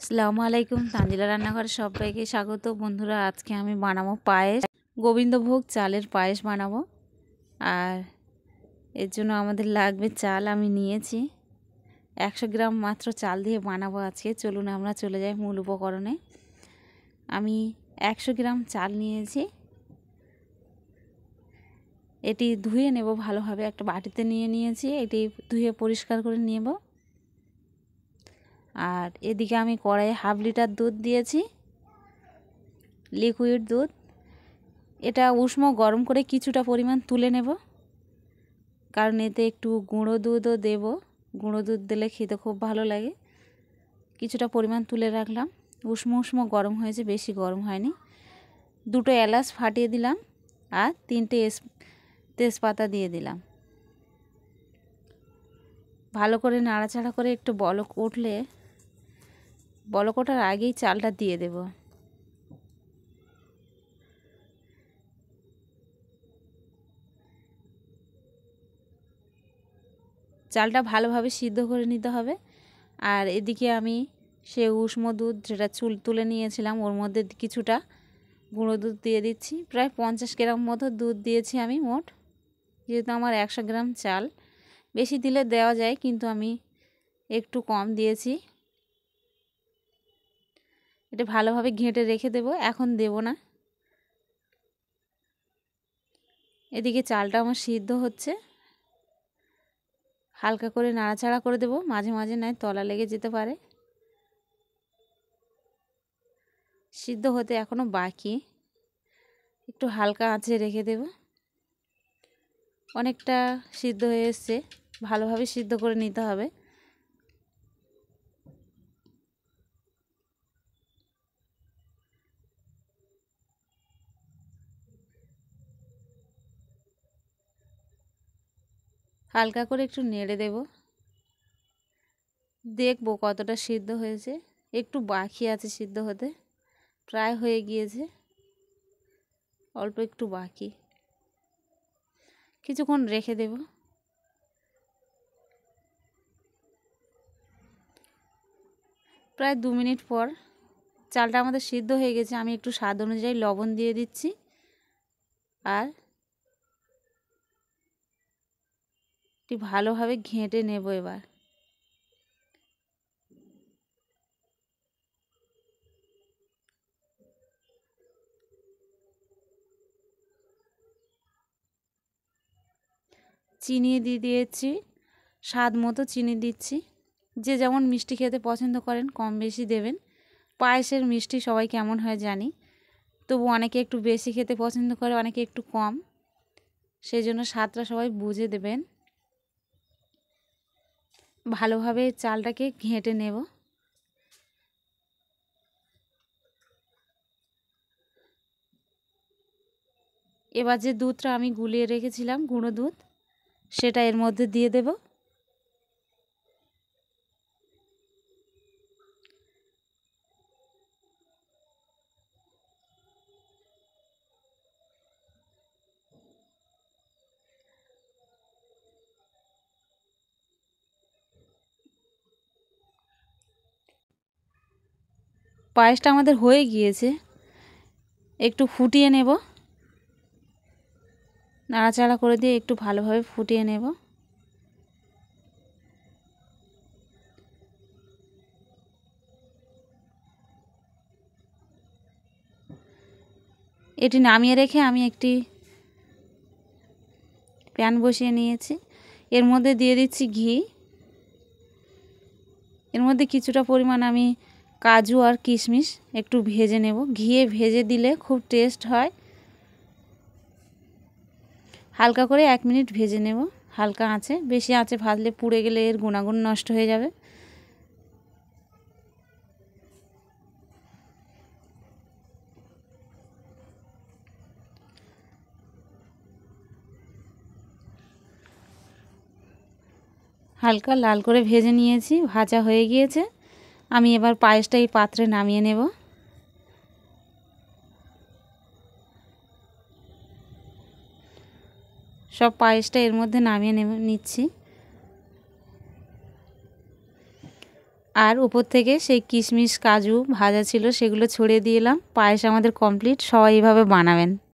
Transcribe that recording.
আসসালামু আলাইকুম তাঞ্জিলা রান্নাঘরে সবাইকে স্বাগত বন্ধুরা আজকে আমি বানাবো পায়েস গোবিন্দভোগ চালের পায়েস বানাবো আর এর জন্য আমাদের লাগবে চাল আমি নিয়েছি একশো গ্রাম মাত্র চাল দিয়ে বানাবো আজকে চলুন আমরা চলে যাই মূল উপকরণে আমি একশো গ্রাম চাল নিয়েছি এটি ধুয়ে নেব ভালোভাবে একটা বাটিতে নিয়ে নিয়েছি এটি ধুয়ে পরিষ্কার করে নেবো আর এদিকে আমি কড়াইয়ে হাফ লিটার দুধ দিয়েছি লিকুইড দুধ এটা উষ্ণ গরম করে কিছুটা পরিমাণ তুলে নেব কারণ এতে একটু গুঁড়ো দুধও দেব গুঁড়ো দুধ দিলে খেতে খুব ভালো লাগে কিছুটা পরিমাণ তুলে রাখলাম উষ্ণ উষ্ণ গরম হয়েছে বেশি গরম হয়নি দুটো এলাচ ফাটিয়ে দিলাম আর তিনটে তেজপাতা দিয়ে দিলাম ভালো করে নাড়াচাড়া করে একটু বলক উঠলে কটার আগেই চালটা দিয়ে দেব চালটা ভালোভাবে সিদ্ধ করে নিতে হবে আর এদিকে আমি সে উষ্ম দুধ যেটা চুল তুলে নিয়েছিলাম ওর মধ্যে কিছুটা গুঁড়ো দুধ দিয়ে দিচ্ছি প্রায় পঞ্চাশ গ্রাম মতো দুধ দিয়েছি আমি মোট যেহেতু আমার একশো গ্রাম চাল বেশি দিলে দেওয়া যায় কিন্তু আমি একটু কম দিয়েছি এটা ভালোভাবে ঘেঁটে রেখে দেব এখন দেব না এদিকে চালটা আমার সিদ্ধ হচ্ছে হালকা করে নাড়াচাড়া করে দেব মাঝে মাঝে নয় তলা লেগে যেতে পারে সিদ্ধ হতে এখনও বাকি একটু হালকা আঁচে রেখে দেব অনেকটা সিদ্ধ হয়ে এসছে ভালোভাবে সিদ্ধ করে নিতে হবে হালকা করে একটু নেড়ে দেব দেখব কতটা সিদ্ধ হয়েছে একটু বাকি আছে সিদ্ধ হতে প্রায় হয়ে গিয়েছে অল্প একটু বাকি কিছুক্ষণ রেখে দেব প্রায় দু মিনিট পর চালটা আমাদের সিদ্ধ হয়ে গেছে আমি একটু স্বাদ অনুযায়ী লবণ দিয়ে দিচ্ছি আর একটু ভালোভাবে ঘেঁটে নেব এবার চিনি দিয়ে দিয়েছি স্বাদ মতো চিনি দিচ্ছি যে যেমন মিষ্টি খেতে পছন্দ করেন কম বেশি দেবেন পায়েসের মিষ্টি সবাই কেমন হয় জানি তবু অনেকে একটু বেশি খেতে পছন্দ করে অনেকে একটু কম সেই জন্য স্বাদটা সবাই বুঝে দেবেন ভালোভাবে চালটাকে ঘেঁটে নেব এবার যে দুধটা আমি গুলিয়ে রেখেছিলাম গুঁড়ো দুধ সেটা এর মধ্যে দিয়ে দেবো পায়েসটা আমাদের হয়ে গিয়েছে একটু ফুটিয়ে নেব নাড়াচাড়া করে দিয়ে একটু ভালোভাবে ফুটিয়ে নেব এটি নামিয়ে রেখে আমি একটি প্যান বসিয়ে নিয়েছি এর মধ্যে দিয়ে দিচ্ছি ঘি এর মধ্যে কিছুটা পরিমাণ আমি কাজু আর কিশমিশ একটু ভেজে নেব ঘিয়ে ভেজে দিলে খুব টেস্ট হয় হালকা করে এক মিনিট ভেজে নেব হালকা আঁচে বেশি আঁচে ভাজলে পুড়ে গেলে এর গুণাগুণ নষ্ট হয়ে যাবে হালকা লাল করে ভেজে নিয়েছি ভাজা হয়ে গিয়েছে আমি এবার পায়েসটা এই পাত্রে নামিয়ে নেব সব পায়েসটা এর মধ্যে নামিয়ে নেব নিচ্ছি আর উপর থেকে সেই কিশমিশ কাজু ভাজা ছিল সেগুলো ছড়িয়ে দিয়ে এলাম পায়েস আমাদের কমপ্লিট সবাই এভাবে বানাবেন